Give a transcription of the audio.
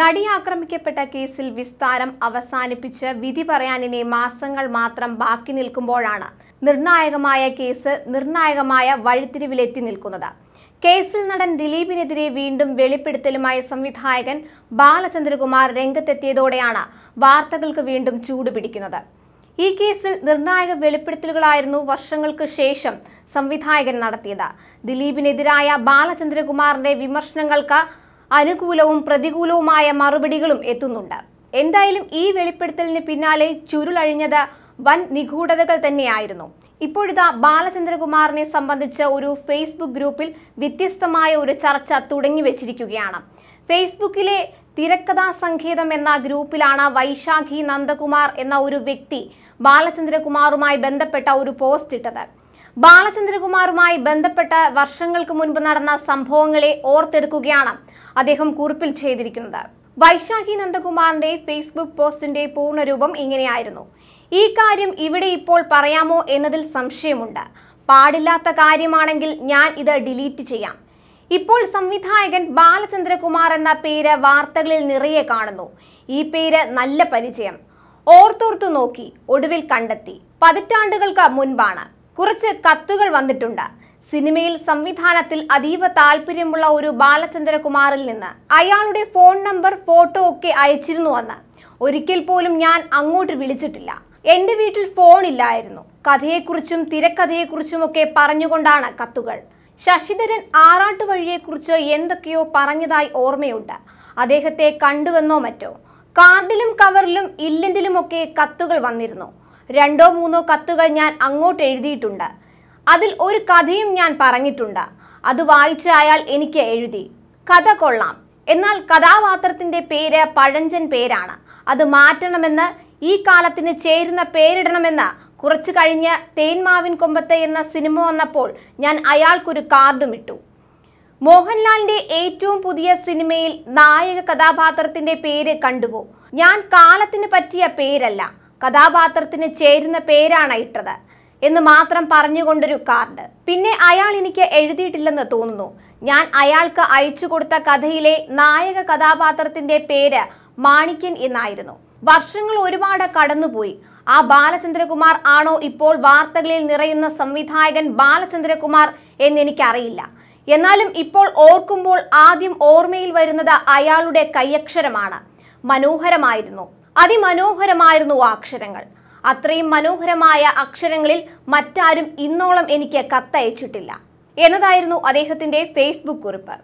നടി ആക്രമിക്കപ്പെട്ട കേസിൽ വിസ്താരം അവസാനിപ്പിച്ച് വിധി പറയാനിനി മാസങ്ങൾ മാത്രം ബാക്കി നിൽക്കുമ്പോഴാണ് നിർണായകമായ കേസ് നിർണായകമായ വഴിത്തിരിവിലെത്തി നിൽക്കുന്നത് കേസിൽ നടൻ ദിലീപിനെതിരെ വീണ്ടും വെളിപ്പെടുത്തലുമായ സംവിധായകൻ ബാലചന്ദ്രകുമാർ രംഗത്തെത്തിയതോടെയാണ് വാർത്തകൾക്ക് വീണ്ടും ചൂടുപിടിക്കുന്നത് ഈ കേസിൽ നിർണായക വെളിപ്പെടുത്തലുകളായിരുന്നു വർഷങ്ങൾക്ക് ശേഷം സംവിധായകൻ നടത്തിയത് ദിലീപിനെതിരായ ബാലചന്ദ്രകുമാറിന്റെ വിമർശനങ്ങൾക്ക് അനുകൂലവും പ്രതികൂലവുമായ മറുപടികളും എത്തുന്നുണ്ട് എന്തായാലും ഈ വെളിപ്പെടുത്തലിന് പിന്നാലെ ചുരുളഴിഞ്ഞത് വൻ നിഗൂഢതകൾ തന്നെയായിരുന്നു ഇപ്പോഴിതാ ബാലചന്ദ്രകുമാറിനെ സംബന്ധിച്ച ഒരു ഫേസ്ബുക്ക് ഗ്രൂപ്പിൽ വ്യത്യസ്തമായ ഒരു ചർച്ച തുടങ്ങി വെച്ചിരിക്കുകയാണ് ഫേസ്ബുക്കിലെ തിരക്കഥാ സംഗീതം എന്ന ഗ്രൂപ്പിലാണ് വൈശാഖി നന്ദകുമാർ എന്ന ഒരു വ്യക്തി ബാലചന്ദ്രകുമാറുമായി ബന്ധപ്പെട്ട ഒരു പോസ്റ്റ് ഇട്ടത് ബാലചന്ദ്രകുമാറുമായി ബന്ധപ്പെട്ട് വർഷങ്ങൾക്ക് മുൻപ് നടന്ന സംഭവങ്ങളെ ഓർത്തെടുക്കുകയാണ് അദ്ദേഹം കുറിപ്പിൽ ചെയ്തിരിക്കുന്നത് വൈശാഖി നന്ദകുമാറിന്റെ ഫേസ്ബുക്ക് പോസ്റ്റിന്റെ പൂർണ്ണരൂപം ഇങ്ങനെയായിരുന്നു ഈ കാര്യം ഇവിടെ ഇപ്പോൾ പറയാമോ എന്നതിൽ സംശയമുണ്ട് പാടില്ലാത്ത കാര്യമാണെങ്കിൽ ഞാൻ ഇത് ഡിലീറ്റ് ചെയ്യാം ഇപ്പോൾ സംവിധായകൻ ബാലചന്ദ്രകുമാർ എന്ന പേര് വാർത്തകളിൽ നിറയെ കാണുന്നു ഈ പേര് നല്ല പരിചയം ഓർത്തോർത്തു നോക്കി ഒടുവിൽ കണ്ടെത്തി പതിറ്റാണ്ടുകൾക്ക് മുൻപാണ് കുറച്ച് കത്തുകൾ വന്നിട്ടുണ്ട് സിനിമയിൽ സംവിധാനത്തിൽ അതീവ താല്പര്യമുള്ള ഒരു ബാലചന്ദ്രകുമാറിൽ നിന്ന് അയാളുടെ ഫോൺ നമ്പർ ഫോട്ടോ ഒക്കെ അയച്ചിരുന്നുവെന്ന് ഒരിക്കൽ പോലും ഞാൻ അങ്ങോട്ട് വിളിച്ചിട്ടില്ല എൻ്റെ വീട്ടിൽ ഫോൺ ഇല്ലായിരുന്നു കഥയെക്കുറിച്ചും തിരക്കഥയെക്കുറിച്ചും ഒക്കെ പറഞ്ഞുകൊണ്ടാണ് കത്തുകൾ ശശിധരൻ ആറാട്ട് വഴിയെക്കുറിച്ച് എന്തൊക്കെയോ പറഞ്ഞതായി ഓർമ്മയുണ്ട് അദ്ദേഹത്തെ കണ്ടുവെന്നോ മറ്റോ കാർഡിലും കവറിലും ഇല്ലെങ്കിലുമൊക്കെ കത്തുകൾ വന്നിരുന്നു രണ്ടോ മൂന്നോ കത്തുകൾ ഞാൻ അങ്ങോട്ട് എഴുതിയിട്ടുണ്ട് അതിൽ ഒരു കഥയും ഞാൻ പറഞ്ഞിട്ടുണ്ട് അത് വായിച്ച അയാൾ എനിക്ക് എഴുതി കഥ കൊള്ളാം എന്നാൽ കഥാപാത്രത്തിൻ്റെ പേര് പഴഞ്ചൻ പേരാണ് അത് മാറ്റണമെന്ന് ഈ കാലത്തിന് ചേരുന്ന പേരിടണമെന്ന് കുറച്ചു കഴിഞ്ഞ് തേൻമാവിൻ കൊമ്പത്ത് എന്ന സിനിമ വന്നപ്പോൾ ഞാൻ അയാൾക്കൊരു കാർഡും ഇട്ടു മോഹൻലാലിന്റെ ഏറ്റവും പുതിയ സിനിമയിൽ നായക കഥാപാത്രത്തിന്റെ പേര് കണ്ടുപോ ഞാൻ കാലത്തിന് പറ്റിയ പേരല്ല കഥാപാത്രത്തിന് ചേരുന്ന പേരാണ് ഇട്ടത് എന്ന് മാത്രം പറഞ്ഞുകൊണ്ടൊരു കാർഡ് പിന്നെ അയാൾ എനിക്ക് എഴുതിയിട്ടില്ലെന്ന് തോന്നുന്നു ഞാൻ അയാൾക്ക് അയച്ചു കൊടുത്ത കഥയിലെ നായക കഥാപാത്രത്തിന്റെ പേര് മാണിക്യൻ എന്നായിരുന്നു വർഷങ്ങൾ ഒരുപാട് കടന്നുപോയി ആ ബാലചന്ദ്രകുമാർ ആണോ ഇപ്പോൾ വാർത്തകളിൽ നിറയുന്ന സംവിധായകൻ ബാലചന്ദ്രകുമാർ എന്നെനിക്കറിയില്ല എന്നാലും ഇപ്പോൾ ഓർക്കുമ്പോൾ ആദ്യം ഓർമ്മയിൽ വരുന്നത് അയാളുടെ കയ്യക്ഷരമാണ് മനോഹരമായിരുന്നു അതിമനോഹരമായിരുന്നു ആ അക്ഷരങ്ങൾ അത്രയും മനോഹരമായ അക്ഷരങ്ങളിൽ മറ്റാരും ഇന്നോളം എനിക്ക് കത്തയച്ചിട്ടില്ല എന്നതായിരുന്നു അദ്ദേഹത്തിന്റെ ഫേസ്ബുക്ക് കുറിപ്പ്